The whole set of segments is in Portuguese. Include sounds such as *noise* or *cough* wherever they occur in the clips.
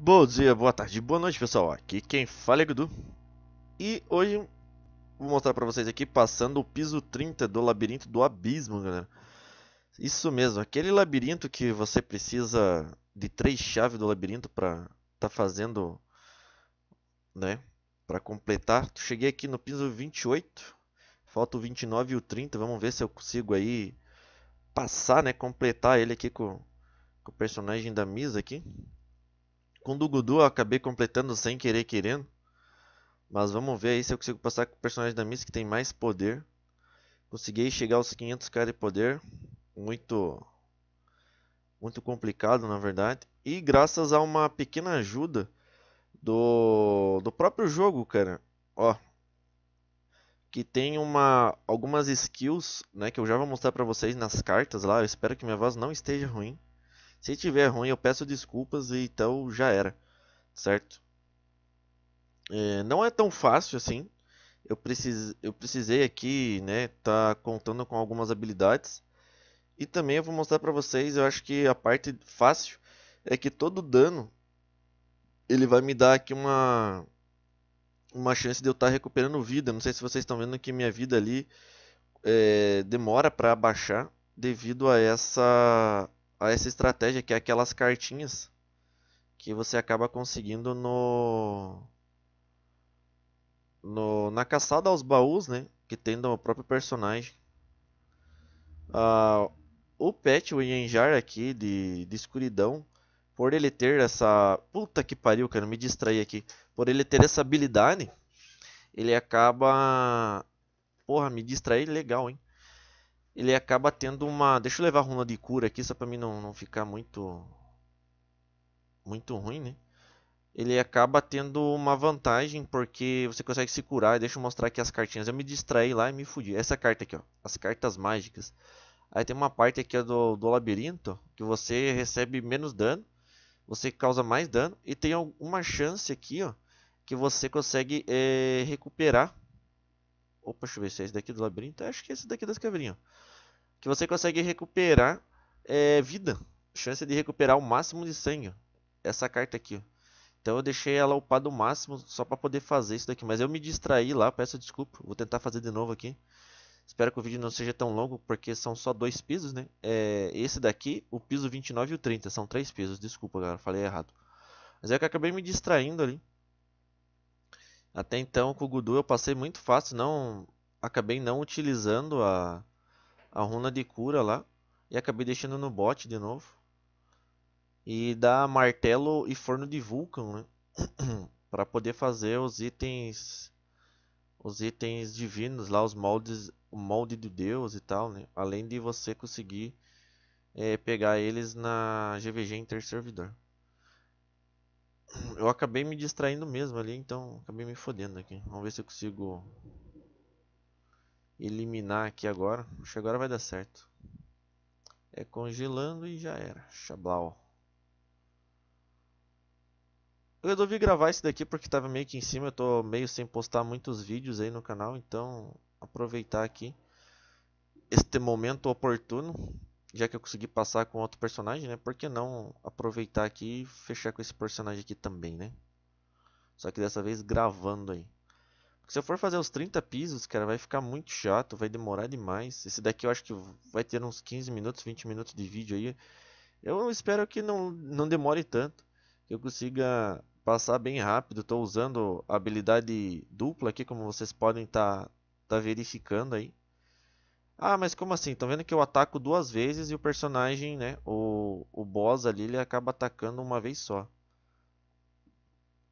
Bom dia, boa tarde, boa noite pessoal, aqui quem fala é Gudu E hoje vou mostrar pra vocês aqui passando o piso 30 do labirinto do abismo galera Isso mesmo, aquele labirinto que você precisa de três chaves do labirinto pra tá fazendo, né, pra completar Cheguei aqui no piso 28, falta o 29 e o 30, vamos ver se eu consigo aí passar, né, completar ele aqui com, com o personagem da Misa aqui com o do Gudu eu acabei completando sem querer querendo. Mas vamos ver aí se eu consigo passar com o personagem da Miss que tem mais poder. Consegui chegar aos 500k de poder. Muito muito complicado, na verdade. E graças a uma pequena ajuda do, do próprio jogo, cara. Ó, que tem uma algumas skills, né, que eu já vou mostrar para vocês nas cartas lá. Eu espero que minha voz não esteja ruim. Se tiver ruim, eu peço desculpas e então já era, certo? É, não é tão fácil assim. Eu, precis, eu precisei aqui, né, tá contando com algumas habilidades. E também eu vou mostrar para vocês, eu acho que a parte fácil é que todo dano ele vai me dar aqui uma uma chance de eu estar tá recuperando vida. Não sei se vocês estão vendo que minha vida ali é, demora para baixar devido a essa a essa estratégia que é aquelas cartinhas que você acaba conseguindo no, no na caçada aos baús, né, que tem no próprio personagem. Uh, o pet, o Yenjar aqui de, de escuridão, por ele ter essa. Puta que pariu, cara, me distraí aqui. Por ele ter essa habilidade, ele acaba. Porra, me distraí legal, hein? ele acaba tendo uma... Deixa eu levar a runa de cura aqui, só para mim não, não ficar muito... Muito ruim, né? Ele acaba tendo uma vantagem, porque você consegue se curar. Deixa eu mostrar aqui as cartinhas. Eu me distraí lá e me fudi. Essa carta aqui, ó. As cartas mágicas. Aí tem uma parte aqui do, do labirinto, que você recebe menos dano. Você causa mais dano. E tem alguma chance aqui, ó. Que você consegue é, recuperar Opa, deixa eu ver se é esse daqui do labirinto. Acho que é esse daqui das caveirinhas que você consegue recuperar é, vida. Chance de recuperar o máximo de sangue. Essa carta aqui. Então eu deixei ela upada o máximo só para poder fazer isso daqui. Mas eu me distraí lá, peço desculpa. Vou tentar fazer de novo aqui. Espero que o vídeo não seja tão longo, porque são só dois pisos, né? É, esse daqui, o piso 29 e o 30. São três pisos, desculpa, galera, falei errado. Mas é que eu acabei me distraindo ali. Até então, com o Gudu eu passei muito fácil, não... Acabei não utilizando a, a runa de cura lá. E acabei deixando no bot de novo. E dá martelo e forno de vulcão, né? *clears throat* para poder fazer os itens os itens divinos lá os moldes o molde do deus e tal né além de você conseguir é, pegar eles na GVG servidor eu acabei me distraindo mesmo ali então acabei me fodendo aqui vamos ver se eu consigo eliminar aqui agora. Acho que agora vai dar certo. É congelando e já era. Xablau. Eu resolvi gravar esse daqui porque estava meio que em cima. Eu tô meio sem postar muitos vídeos aí no canal. Então aproveitar aqui. Este momento oportuno. Já que eu consegui passar com outro personagem, né? Por que não aproveitar aqui e fechar com esse personagem aqui também, né? Só que dessa vez gravando aí. Se eu for fazer os 30 pisos, cara, vai ficar muito chato, vai demorar demais. Esse daqui eu acho que vai ter uns 15 minutos, 20 minutos de vídeo aí. Eu espero que não, não demore tanto, que eu consiga passar bem rápido. Estou usando a habilidade dupla aqui, como vocês podem estar tá, tá verificando aí. Ah, mas como assim? Estão vendo que eu ataco duas vezes e o personagem, né, o, o boss ali, ele acaba atacando uma vez só.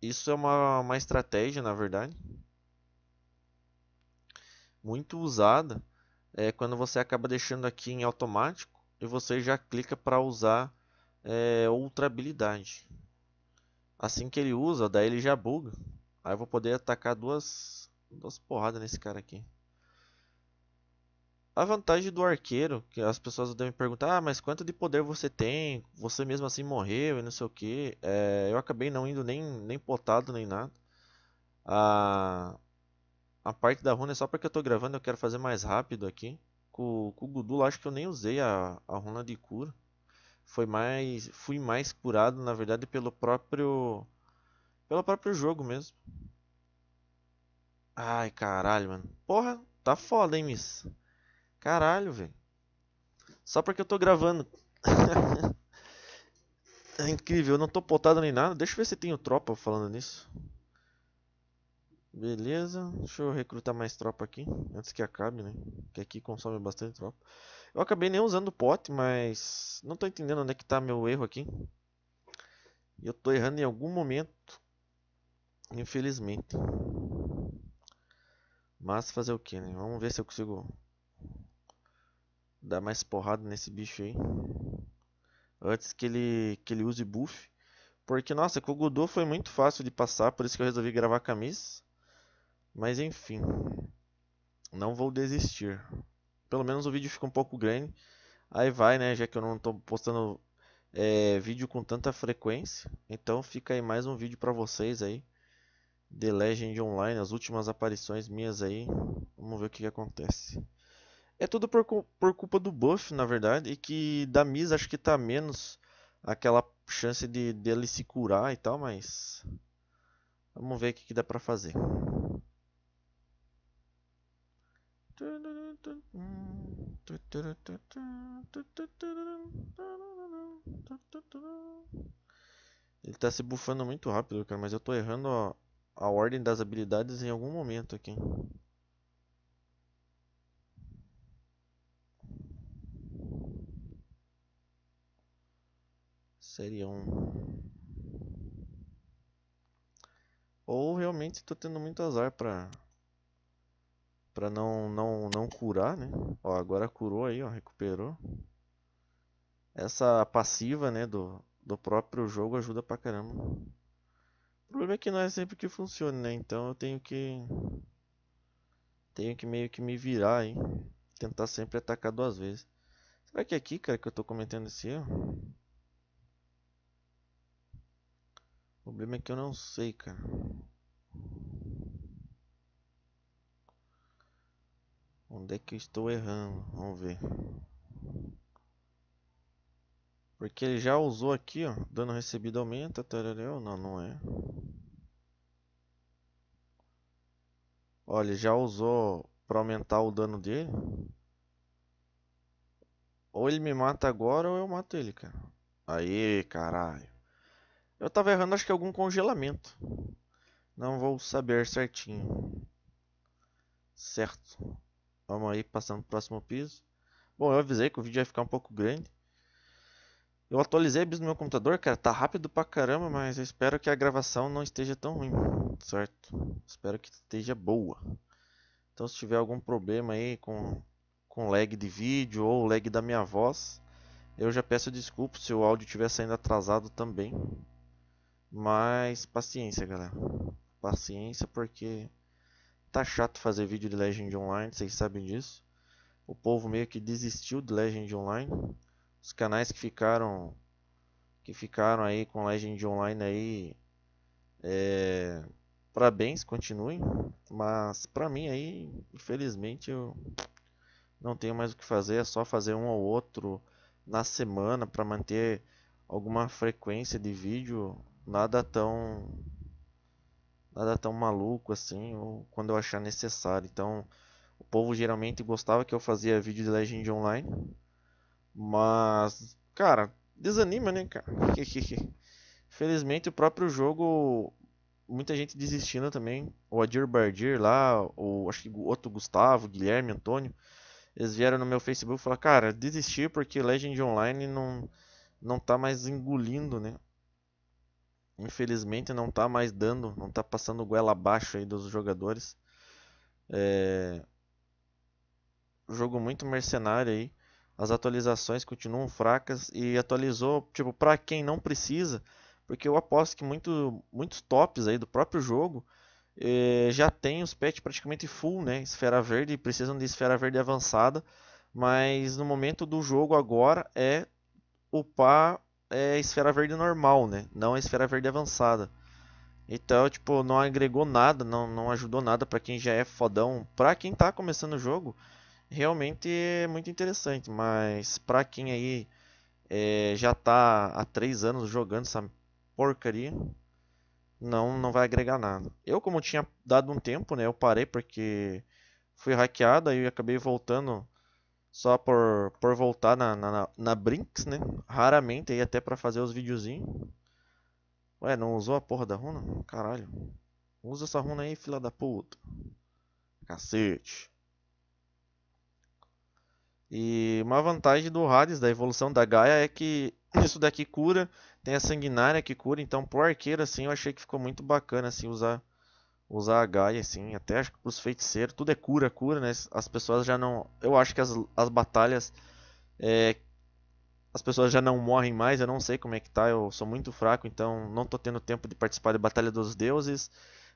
Isso é uma, uma estratégia, na verdade, muito usada é quando você acaba deixando aqui em automático e você já clica para usar é, outra habilidade. Assim que ele usa, daí ele já buga. Aí eu vou poder atacar duas, duas porradas nesse cara aqui. A vantagem do arqueiro, que as pessoas devem perguntar, ah, mas quanto de poder você tem? Você mesmo assim morreu e não sei o que. É, eu acabei não indo nem, nem potado nem nada. Ah, a parte da runa é só porque eu tô gravando, eu quero fazer mais rápido aqui. Com, com o Gudul acho que eu nem usei a, a runa de cura. Foi mais, fui mais curado, na verdade, pelo próprio... Pelo próprio jogo mesmo. Ai, caralho, mano. Porra, tá foda, hein, miss? Caralho, velho. Só porque eu tô gravando. *laughs* é incrível, eu não tô potado nem nada. Deixa eu ver se tenho tropa falando nisso. Beleza, deixa eu recrutar mais tropa aqui, antes que acabe, né? Que aqui consome bastante tropa. Eu acabei nem usando o pote, mas não tô entendendo onde é que tá meu erro aqui. Eu tô errando em algum momento, infelizmente. Mas fazer o que, né? Vamos ver se eu consigo dar mais porrada nesse bicho aí. Antes que ele, que ele use buff. Porque, nossa, com o Godot foi muito fácil de passar, por isso que eu resolvi gravar a camisa. Mas enfim, não vou desistir. Pelo menos o vídeo fica um pouco grande. Aí vai, né? Já que eu não estou postando é, vídeo com tanta frequência. Então fica aí mais um vídeo para vocês aí. The Legend Online, as últimas aparições minhas aí. Vamos ver o que, que acontece. É tudo por, por, culpa do buff, na verdade, e que da Miz acho que tá menos aquela chance de dele se curar e tal, mas vamos ver o que, que dá pra fazer. Ele tá se bufando muito rápido, cara, mas eu tô errando a, a ordem das habilidades em algum momento aqui. Seria um... Ou realmente tô tendo muito azar pra... Pra não, não, não curar, né? Ó, agora curou aí, ó, recuperou. Essa passiva, né, do, do próprio jogo ajuda pra caramba. O problema é que não é sempre que funciona, né? Então eu tenho que... Tenho que meio que me virar aí. Tentar sempre atacar duas vezes. Será que é aqui, cara, que eu tô cometendo esse erro? O problema é que eu não sei, cara. Onde é que eu estou errando? Vamos ver. Porque ele já usou aqui, ó. Dano recebido aumenta, tararel. Não, não é. Olha, ele já usou para aumentar o dano dele. Ou ele me mata agora ou eu mato ele, cara. Aí, caralho. Eu tava errando, acho que algum congelamento. Não vou saber certinho. Certo. Vamos aí passando pro próximo piso. Bom, eu avisei que o vídeo ia ficar um pouco grande. Eu atualizei a BIOS no meu computador, cara, tá rápido pra caramba, mas eu espero que a gravação não esteja tão ruim, certo? Espero que esteja boa. Então se tiver algum problema aí com, com lag de vídeo ou lag da minha voz, eu já peço desculpas se o áudio estiver saindo atrasado também. Mas paciência, galera. Paciência porque Tá chato fazer vídeo de Legend Online, vocês sabem disso. O povo meio que desistiu de Legend Online. Os canais que ficaram que ficaram aí com Legend Online aí é, parabéns, continuem, mas para mim aí, infelizmente eu não tenho mais o que fazer, é só fazer um ou outro na semana para manter alguma frequência de vídeo, nada tão nada tão maluco assim, ou quando eu achar necessário. Então, o povo geralmente gostava que eu fazia vídeo de Legend Online, mas, cara, desanima, né, cara? *laughs* Felizmente o próprio jogo, muita gente desistindo também. O Adir Bardir lá, ou acho que outro Gustavo, Guilherme, Antônio, eles vieram no meu Facebook e falaram, cara, desistir porque Legend Online não, não tá mais engolindo, né? infelizmente não está mais dando, não está passando goela abaixo aí dos jogadores. É... Jogo muito mercenário aí. As atualizações continuam fracas e atualizou, tipo, para quem não precisa, porque eu aposto que muito, muitos tops aí do próprio jogo é, já tem os pets praticamente full, né? Esfera verde, precisam de esfera verde avançada, mas no momento do jogo agora é upar é esfera verde normal, né? Não a esfera verde avançada. Então, tipo, não agregou nada, não, não ajudou nada para quem já é fodão. Pra quem tá começando o jogo, realmente é muito interessante. Mas pra quem aí é, já tá há 3 anos jogando essa porcaria, não, não vai agregar nada. Eu, como tinha dado um tempo, né? Eu parei porque fui hackeado, aí acabei voltando só por, por voltar na, na, na Brinks, né? Raramente aí até para fazer os videozinhos. Ué, não usou a porra da runa? Caralho. Usa essa runa aí, fila da puta. Cacete. E uma vantagem do Hades, da evolução da Gaia, é que *laughs* isso daqui cura. Tem a sanguinária que cura, então pro arqueiro assim eu achei que ficou muito bacana assim usar usar a Gaia, assim, até acho que os feiticeiros, tudo é cura, cura, né? As pessoas já não. Eu acho que as, as batalhas. É, as pessoas já não morrem mais, eu não sei como é que tá, eu sou muito fraco, então não tô tendo tempo de participar de Batalha dos Deuses.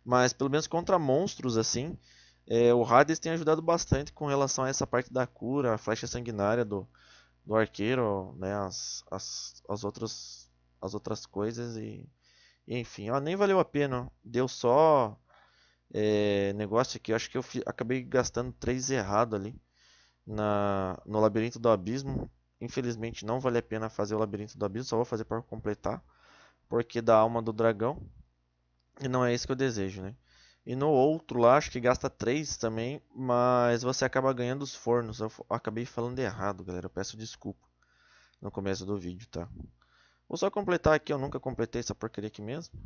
Mas pelo menos contra monstros, assim, é, o Hades tem ajudado bastante com relação a essa parte da cura, a flecha sanguinária do, do arqueiro, né? As, as, as, outras, as outras coisas e. Enfim, ó, nem valeu a pena. Deu só é, negócio aqui. Eu acho que eu fi, acabei gastando 3 errado ali na, no Labirinto do Abismo. Infelizmente não vale a pena fazer o Labirinto do Abismo, só vou fazer para completar. Porque da alma do dragão. E não é isso que eu desejo, né? E no outro lá, acho que gasta 3 também, mas você acaba ganhando os fornos. Eu acabei falando errado, galera. Eu peço desculpa no começo do vídeo, tá? Vou só completar aqui, eu nunca completei essa porcaria aqui mesmo.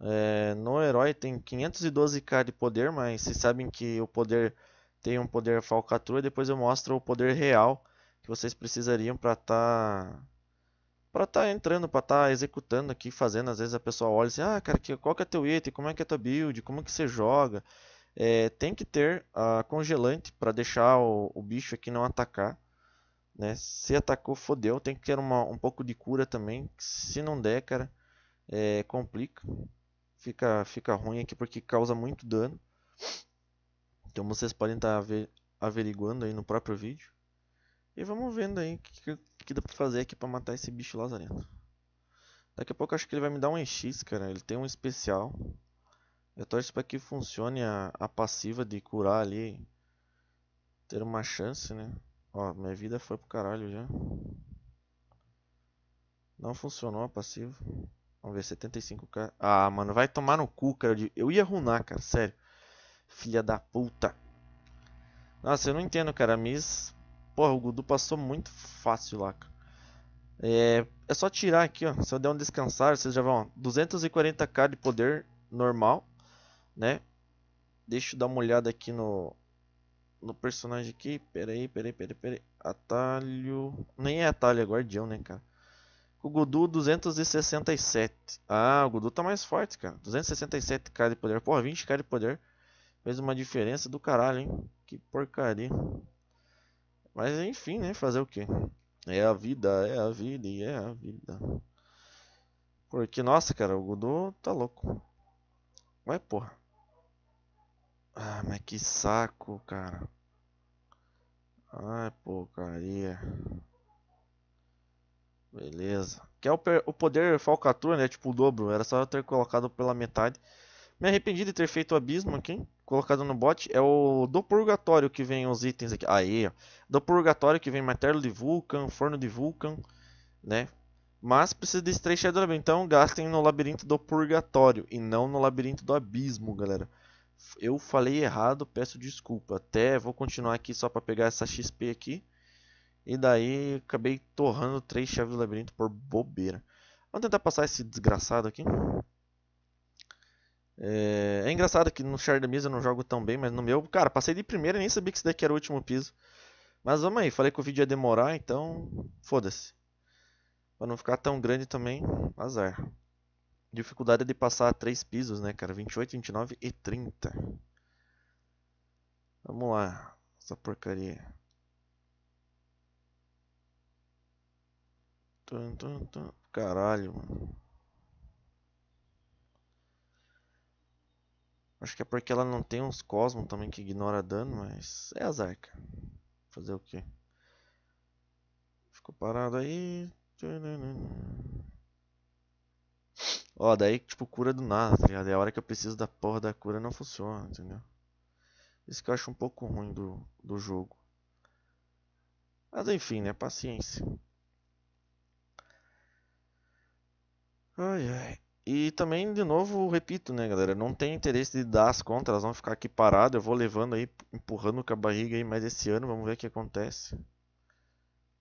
É, no herói tem 512k de poder, mas vocês sabem que o poder tem um poder falcatrua. Depois eu mostro o poder real que vocês precisariam para estar tá, para estar tá entrando, para estar tá executando aqui, fazendo. Às vezes a pessoa olha assim, ah, cara, qual que é teu item? Como é que é tua build? Como é que você joga? É, tem que ter a congelante para deixar o, o, bicho aqui não atacar. Né? Se atacou, fodeu. Tem que ter uma, um pouco de cura também. Se não der, cara, é, complica fica, fica ruim aqui porque causa muito dano. Então vocês podem estar tá aver, averiguando aí no próprio vídeo. E vamos vendo aí o que, que dá pra fazer aqui pra matar esse bicho lazarento. Daqui a pouco acho que ele vai me dar um EX, cara. Ele tem um especial. Eu torço pra que funcione a, a passiva de curar ali. Ter uma chance, né? Ó, minha vida foi pro caralho já. Não funcionou a passiva. Vamos ver, 75k. Ah, mano, vai tomar no cu, cara. Eu ia runar, cara, sério. Filha da puta. Nossa, eu não entendo, cara. A Miss... Porra, o Gudu passou muito fácil lá, cara. É, é só tirar aqui, ó. Se eu der um descansar, vocês já vão... 240k de poder normal, né? Deixa eu dar uma olhada aqui no... No personagem aqui. Pera aí, pera aí, pera aí, pera aí. Atalho... Nem é atalho, é guardião, né, cara? O Gudu 267. Ah, o Gudu tá mais forte, cara. 267k de poder. Porra, 20k de poder. Fez uma diferença do caralho, hein? Que porcaria. Mas enfim, né? Fazer o quê? É a vida, é a vida e é a vida. Porque, nossa, cara, o Gudu tá louco. Vai, porra. Ah, mas que saco, cara. Ai, porcaria. Beleza. Que é o, o poder falcatrua, né? Tipo o dobro. Era só ter colocado pela metade. Me arrependi de ter feito o abismo aqui. Colocado no bot. É o do purgatório que vem os itens aqui. Aí, ó. Do purgatório que vem martelo de vulcan, forno de vulcan, né? Mas precisa de três Shadow Então gastem no labirinto do purgatório e não no labirinto do abismo, galera. Eu falei errado, peço desculpa. Até vou continuar aqui só para pegar essa XP aqui. E daí acabei torrando três chaves do labirinto por bobeira. Vamos tentar passar esse desgraçado aqui. É, é engraçado que no Shard Mesa eu não jogo tão bem, mas no meu... Cara, passei de primeira e nem sabia que isso daqui era o último piso. Mas vamos aí, falei que o vídeo ia demorar, então... Foda-se. Pra não ficar tão grande também, azar. Dificuldade é de passar três pisos, né, cara? 28, 29 e 30. Vamos lá. Essa porcaria. Caralho, mano. Acho que é porque ela não tem uns cosmos também que ignora dano, mas é azar, cara. Fazer o quê? Ficou parado aí. Ó, daí tipo cura do nada, tá ligado? É a hora que eu preciso da porra da cura não funciona, entendeu? Isso que eu acho um pouco ruim do, do jogo. Mas enfim, né? Paciência. Ai, ai. E também, de novo, repito, né, galera? Não tem interesse de dar as contas, elas vão ficar aqui paradas. Eu vou levando aí, empurrando com a barriga aí mais esse ano, vamos ver o que acontece.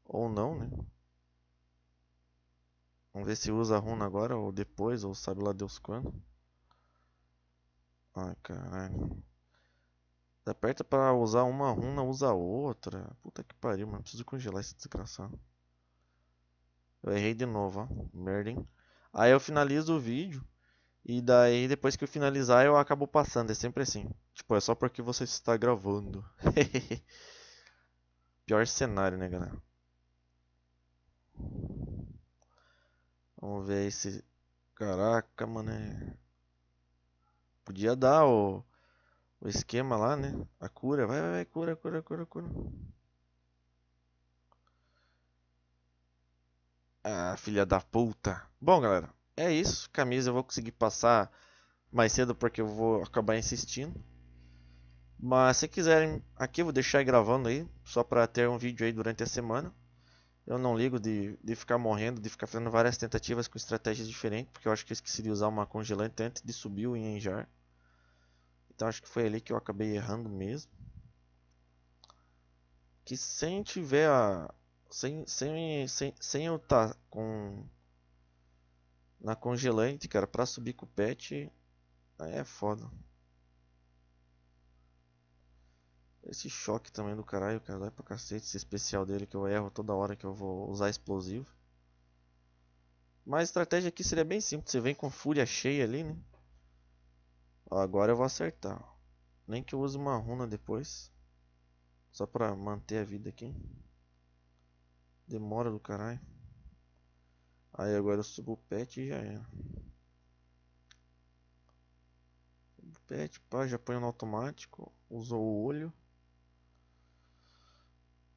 Ou não, né? Vamos ver se usa a runa agora, ou depois, ou sabe lá Deus quando. Ai, caralho. Aperta pra usar uma runa, usa outra. Puta que pariu, mano preciso congelar esse desgraçado. Eu errei de novo, ó. Merda, hein? Aí eu finalizo o vídeo. E daí, depois que eu finalizar, eu acabo passando. É sempre assim. Tipo, é só porque você está gravando. *laughs* Pior cenário, né, galera? Vamos ver esse... Caraca, mano. É, podia dar o... o esquema lá, né? A cura. Vai, vai, vai. Cura, cura, cura, cura. Ah, filha da puta. Bom, galera, é isso. Camisa eu vou conseguir passar mais cedo porque eu vou acabar insistindo. Mas se quiserem, aqui eu vou deixar gravando aí, só para ter um vídeo aí durante a semana. Eu não ligo de, de ficar morrendo, de ficar fazendo várias tentativas com estratégias diferentes, porque eu acho que eu esqueci de usar uma congelante antes de subir o Injar. Então acho que foi ali que eu acabei errando mesmo. Que sem tiver a, sem, sem, sem, sem eu estar tá com na congelante, cara, pra subir com o pet é foda. Esse choque também do caralho, cara, vai pra cacete, esse especial dele que eu erro toda hora que eu vou usar explosivo. Mas a estratégia aqui seria bem simples, você vem com fúria cheia ali, né? Ó, agora eu vou acertar. Nem que eu use uma runa depois. Só pra manter a vida aqui. Demora do caralho. Aí agora eu subo o pet e já era. Subo o pet, pá, já põe no automático. Usou o olho.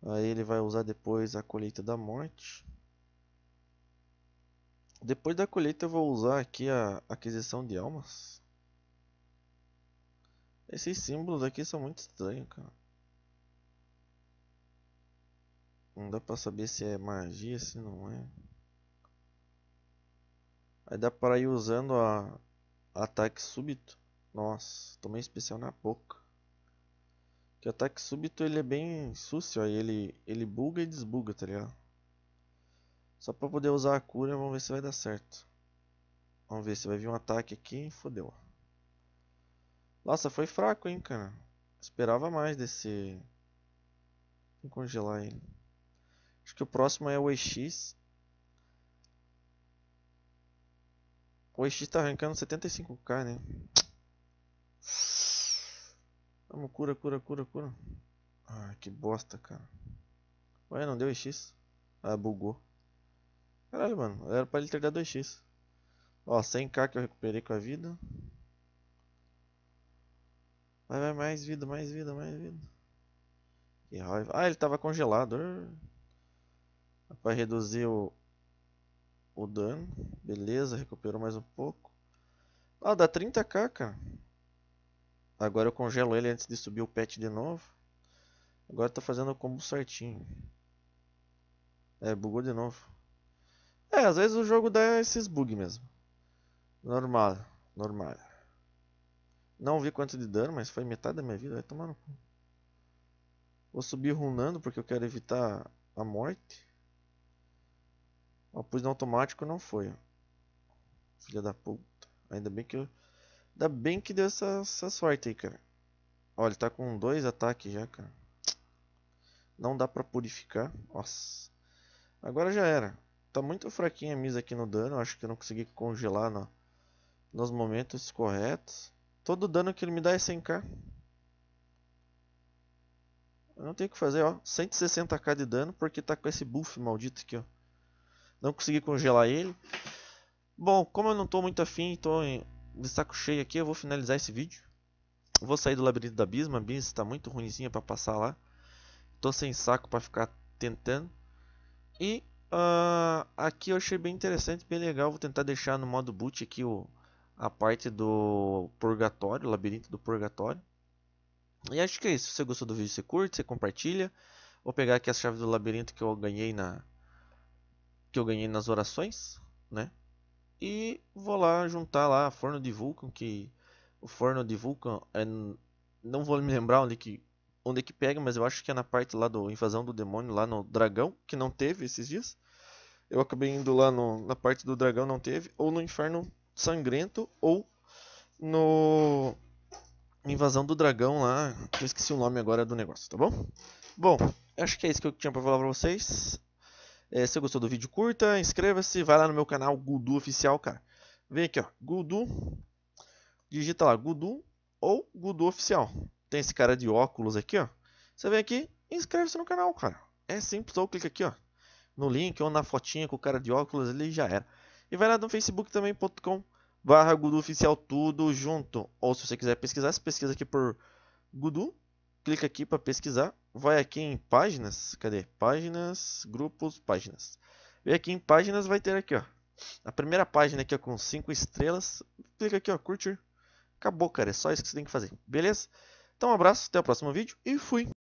Aí ele vai usar depois a colheita da morte. Depois da colheita eu vou usar aqui a aquisição de almas. Esses símbolos aqui são muito estranhos, cara. Não dá pra saber se é magia, se não é. Aí dá pra ir usando a ataque súbito. Nossa, tomei especial na boca. Que o ataque súbito ele é bem sucio, aí ele, ele buga e desbuga, tá ligado? Só pra poder usar a cura, vamos ver se vai dar certo. Vamos ver se vai vir um ataque aqui, fodeu. Nossa, foi fraco, hein, cara. Esperava mais desse... Vou congelar ele. Acho que o próximo é o EX. O EX tá arrancando 75k, né? Vamos, cura, cura, cura, cura. Ah, que bosta, cara. Ué, não deu EX? Ah, bugou. Caralho, mano. Era pra ele ter dado EX. x Ó, 100k que eu recuperei com a vida. Vai, vai, mais vida, mais vida, mais vida. Que raiva. Ah, ele tava congelado. Vai reduzir o, o dano. Beleza, recuperou mais um pouco. Ah, dá 30k, cara. Agora eu congelo ele antes de subir o pet de novo. Agora tá fazendo o combo certinho. É, bugou de novo. É, às vezes o jogo dá esses bugs mesmo. Normal, normal. Não vi quanto de dano, mas foi metade da minha vida. Vai tomar no cu. Vou subir runando porque eu quero evitar a morte. Ó, pus no automático não foi. Filha da puta. Ainda bem que eu... Ainda bem que deu essa, essa sorte aí, cara. Ó, ele tá com dois ataques já, cara. Não dá pra purificar. Nossa. Agora já era. Tá muito fraquinha a misa aqui no dano. Acho que eu não consegui congelar no, nos momentos corretos. Todo dano que ele me dá é 100k. Eu não tenho o que fazer, ó. 160k de dano porque tá com esse buff maldito aqui, ó. Não consegui congelar ele. Bom, como eu não estou muito afim, estou de saco cheio aqui, eu vou finalizar esse vídeo. vou sair do labirinto da abismo, a abismo está muito ruimzinha para passar lá. Estou sem saco para ficar tentando. E uh, aqui eu achei bem interessante, bem legal. Vou tentar deixar no modo boot aqui o, a parte do purgatório, o labirinto do purgatório. E acho que é isso. Se você gostou do vídeo, você curte, você compartilha. Vou pegar aqui as chaves do labirinto que eu ganhei na, que eu ganhei nas orações, né? E vou lá juntar lá forno de Vulcan, que o forno de Vulcan é não vou me lembrar onde que onde é que pega, mas eu acho que é na parte lá do invasão do demônio lá no dragão, que não teve esses dias. Eu acabei indo lá no, na parte do dragão, não teve, ou no inferno sangrento ou no invasão do dragão lá, eu esqueci o nome agora do negócio, tá bom? Bom, acho que é isso que eu tinha para falar para vocês. É, se gostou do vídeo, curta, inscreva-se, vai lá no meu canal Gudu Oficial, cara. Vem aqui, ó, Gudu, digita lá Gudu ou Gudu Oficial. Tem esse cara de óculos aqui, ó. Você vem aqui inscreve-se no canal, cara. É simples, só clica aqui, ó, no link ou na fotinha com o cara de óculos ali já era. E vai lá no facebook com barra Gudu Oficial, tudo junto. Ou se você quiser pesquisar, se pesquisa aqui por Gudu, clica aqui para pesquisar vai aqui em páginas, cadê? Páginas, grupos, páginas. Vem aqui em páginas, vai ter aqui, ó. A primeira página aqui ó, com 5 estrelas. Clica aqui, ó, curtir. Acabou, cara. É só isso que você tem que fazer. Beleza? Então, um abraço, até o próximo vídeo e fui!